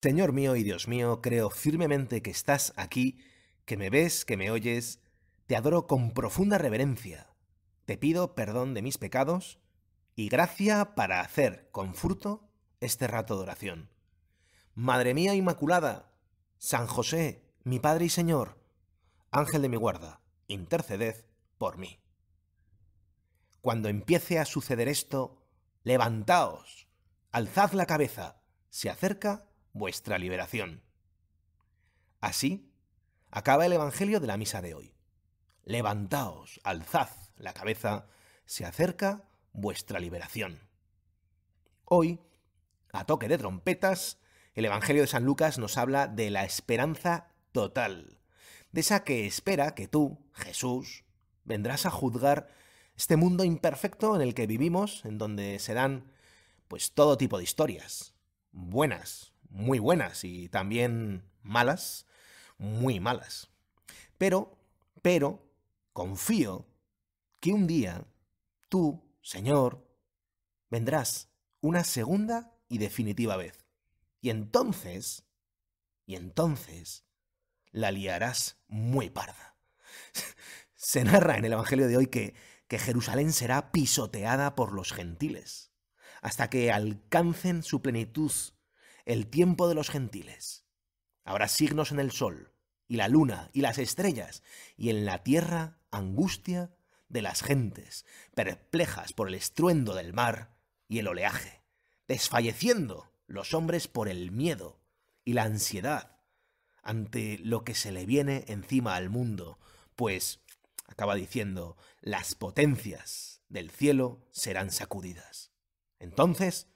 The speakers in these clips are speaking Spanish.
Señor mío y Dios mío, creo firmemente que estás aquí, que me ves, que me oyes, te adoro con profunda reverencia, te pido perdón de mis pecados y gracia para hacer con fruto este rato de oración. Madre mía Inmaculada, San José, mi Padre y Señor, Ángel de mi guarda, interceded por mí. Cuando empiece a suceder esto, levantaos, alzad la cabeza, se acerca vuestra liberación. Así acaba el Evangelio de la misa de hoy. Levantaos, alzad la cabeza, se acerca vuestra liberación. Hoy, a toque de trompetas, el Evangelio de San Lucas nos habla de la esperanza total, de esa que espera que tú, Jesús, vendrás a juzgar este mundo imperfecto en el que vivimos, en donde se dan pues todo tipo de historias, buenas, muy buenas y también malas, muy malas. Pero, pero, confío que un día tú, Señor, vendrás una segunda y definitiva vez. Y entonces, y entonces, la liarás muy parda. Se narra en el Evangelio de hoy que, que Jerusalén será pisoteada por los gentiles, hasta que alcancen su plenitud el tiempo de los gentiles. Habrá signos en el sol, y la luna, y las estrellas, y en la tierra angustia de las gentes, perplejas por el estruendo del mar y el oleaje, desfalleciendo los hombres por el miedo y la ansiedad ante lo que se le viene encima al mundo, pues, acaba diciendo, las potencias del cielo serán sacudidas. Entonces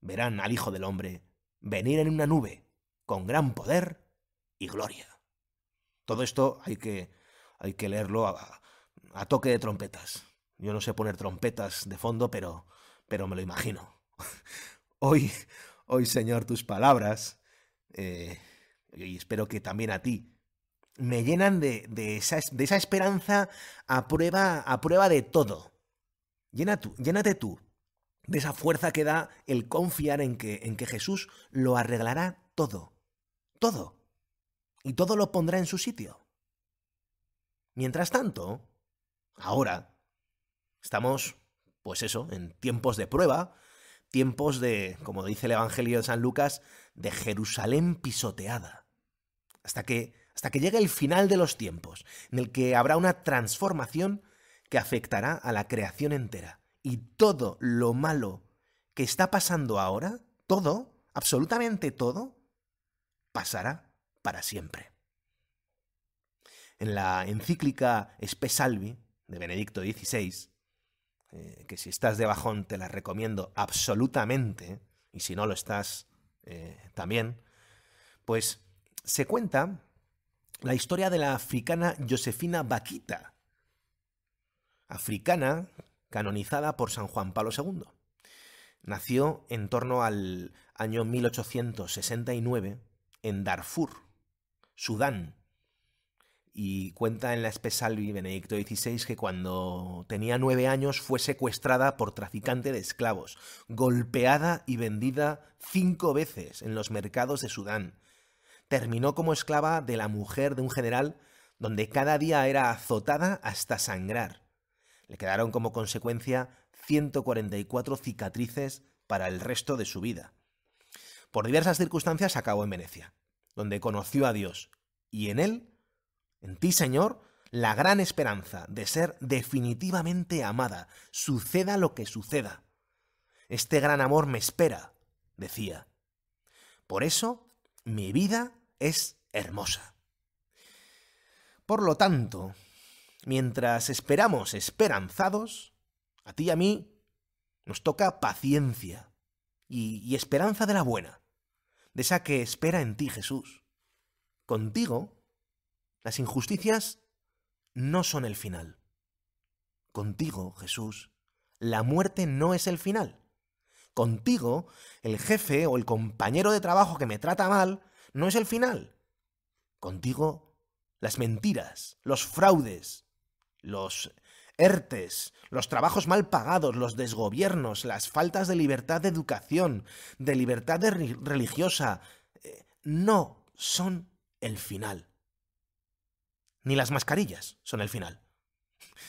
verán al Hijo del Hombre venir en una nube con gran poder y gloria. Todo esto hay que, hay que leerlo a, toque de trompetas. Yo no sé poner trompetas de fondo, pero, pero me lo imagino. Hoy, hoy, Señor, tus palabras, eh, y espero que también a ti, me llenan de, de, esa, esperanza a prueba, a prueba de todo. Llena tú, llénate tú de esa fuerza que da el confiar en que, en que Jesús lo arreglará todo, todo, y todo lo pondrá en su sitio. Mientras tanto, ahora, estamos, pues eso, en tiempos de prueba, tiempos de, como dice el Evangelio de San Lucas, de Jerusalén pisoteada, hasta que, hasta que llegue el final de los tiempos, en el que habrá una transformación que afectará a la creación entera y todo lo malo que está pasando ahora, todo, absolutamente todo, pasará para siempre. En la encíclica Salvi de Benedicto XVI, eh, que si estás de bajón te la recomiendo absolutamente, y si no lo estás eh, también, pues se cuenta la historia de la africana Josefina Baquita. africana canonizada por San Juan Pablo II. Nació en torno al año 1869 en Darfur, Sudán, y cuenta en la Espesalvi Benedicto XVI que cuando tenía nueve años fue secuestrada por traficante de esclavos, golpeada y vendida cinco veces en los mercados de Sudán. Terminó como esclava de la mujer de un general, donde cada día era azotada hasta sangrar. Le quedaron como consecuencia 144 cicatrices para el resto de su vida. Por diversas circunstancias acabó en Venecia, donde conoció a Dios, y en él, en ti Señor, la gran esperanza de ser definitivamente amada, suceda lo que suceda. Este gran amor me espera, decía. Por eso, mi vida es hermosa. Por lo tanto, Mientras esperamos esperanzados, a ti y a mí nos toca paciencia y, y, esperanza de la buena, de esa que espera en ti Jesús. Contigo, las injusticias no son el final. Contigo, Jesús, la muerte no es el final. Contigo, el jefe o el compañero de trabajo que me trata mal no es el final. Contigo, las mentiras, los fraudes, los ERTES, los trabajos mal pagados, los desgobiernos, las faltas de libertad de educación, de libertad religiosa, eh, no son el final. Ni las mascarillas son el final.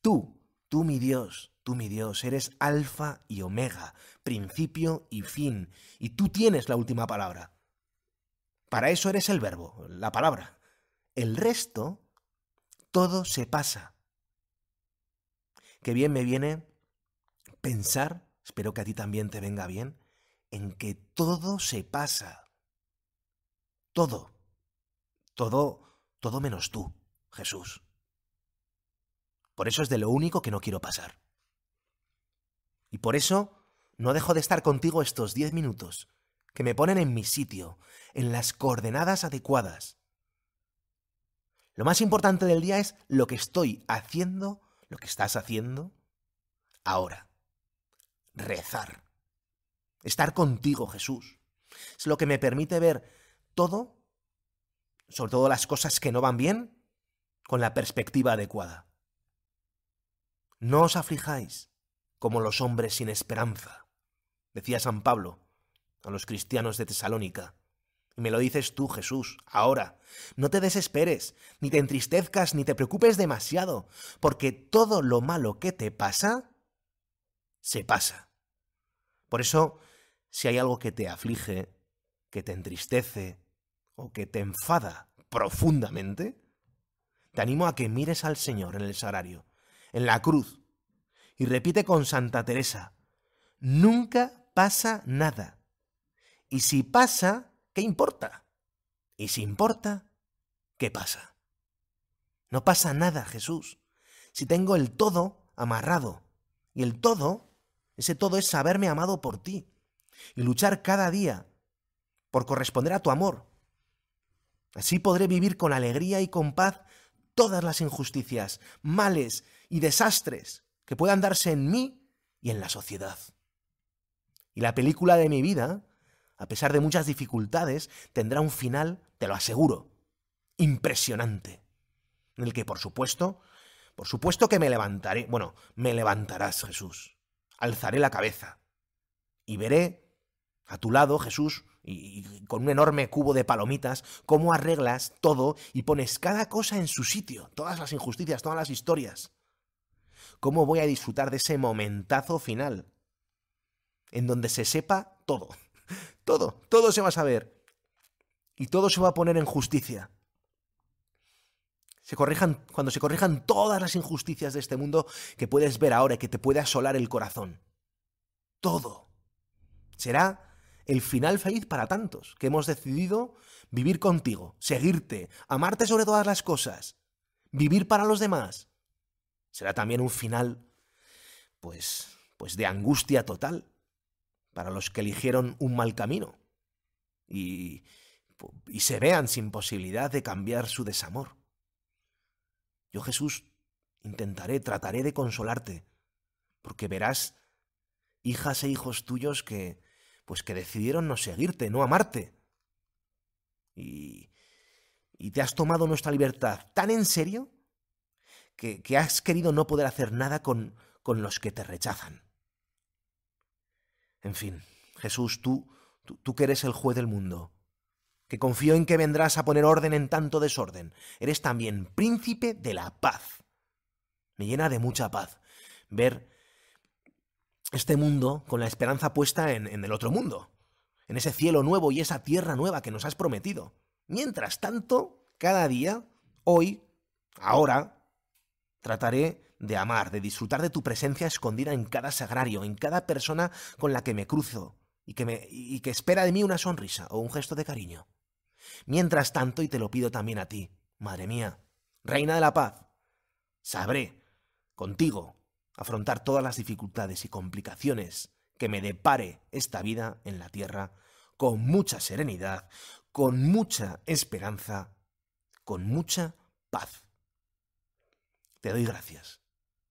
Tú, tú mi Dios, Tú, mi Dios, eres alfa y omega, principio y fin, y tú tienes la última palabra. Para eso eres el verbo, la palabra. El resto todo se pasa. Qué bien me viene pensar, espero que a ti también te venga bien, en que todo se pasa. Todo. Todo, todo menos tú, Jesús. Por eso es de lo único que no quiero pasar. Y por eso no dejo de estar contigo estos diez minutos, que me ponen en mi sitio, en las coordenadas adecuadas, lo más importante del día es lo que estoy haciendo, lo que estás haciendo ahora. Rezar. Estar contigo, Jesús. Es lo que me permite ver todo, sobre todo las cosas que no van bien, con la perspectiva adecuada. No os aflijáis como los hombres sin esperanza, decía San Pablo a los cristianos de Tesalónica y me lo dices tú, Jesús, ahora. No te desesperes, ni te entristezcas, ni te preocupes demasiado, porque todo lo malo que te pasa, se pasa. Por eso, si hay algo que te aflige, que te entristece o que te enfada profundamente, te animo a que mires al Señor en el salario, en la cruz, y repite con Santa Teresa, nunca pasa nada. Y si pasa, ¿Qué importa? Y si importa, ¿qué pasa? No pasa nada, Jesús, si tengo el todo amarrado. Y el todo, ese todo es saberme amado por ti y luchar cada día por corresponder a tu amor. Así podré vivir con alegría y con paz todas las injusticias, males y desastres que puedan darse en mí y en la sociedad. Y la película de mi vida a pesar de muchas dificultades, tendrá un final, te lo aseguro, impresionante. En el que, por supuesto, por supuesto que me levantaré, bueno, me levantarás, Jesús, alzaré la cabeza y veré a tu lado, Jesús, y, con un enorme cubo de palomitas, cómo arreglas todo y pones cada cosa en su sitio, todas las injusticias, todas las historias. ¿Cómo voy a disfrutar de ese momentazo final? En donde se sepa todo. Todo, todo se va a saber. Y todo se va a poner en justicia. Se corrijan, cuando se corrijan todas las injusticias de este mundo que puedes ver ahora y que te puede asolar el corazón. Todo. Será el final feliz para tantos que hemos decidido vivir contigo, seguirte, amarte sobre todas las cosas, vivir para los demás. Será también un final, pues, pues de angustia total, para los que eligieron un mal camino y, se vean sin posibilidad de cambiar su desamor. Yo, Jesús, intentaré, trataré de consolarte, porque verás hijas e hijos tuyos que, pues que decidieron no seguirte, no amarte. Y, y te has tomado nuestra libertad tan en serio que, que has querido no poder hacer nada con, con los que te rechazan. En fin, Jesús, tú, tú, que eres el juez del mundo, que confío en que vendrás a poner orden en tanto desorden, eres también príncipe de la paz. Me llena de mucha paz ver este mundo con la esperanza puesta en, en el otro mundo, en ese cielo nuevo y esa tierra nueva que nos has prometido. Mientras tanto, cada día, hoy, ahora, trataré de amar, de disfrutar de tu presencia escondida en cada sagrario, en cada persona con la que me cruzo y que, me, y que espera de mí una sonrisa o un gesto de cariño. Mientras tanto, y te lo pido también a ti, madre mía, reina de la paz, sabré, contigo, afrontar todas las dificultades y complicaciones que me depare esta vida en la tierra con mucha serenidad, con mucha esperanza, con mucha paz. Te doy gracias.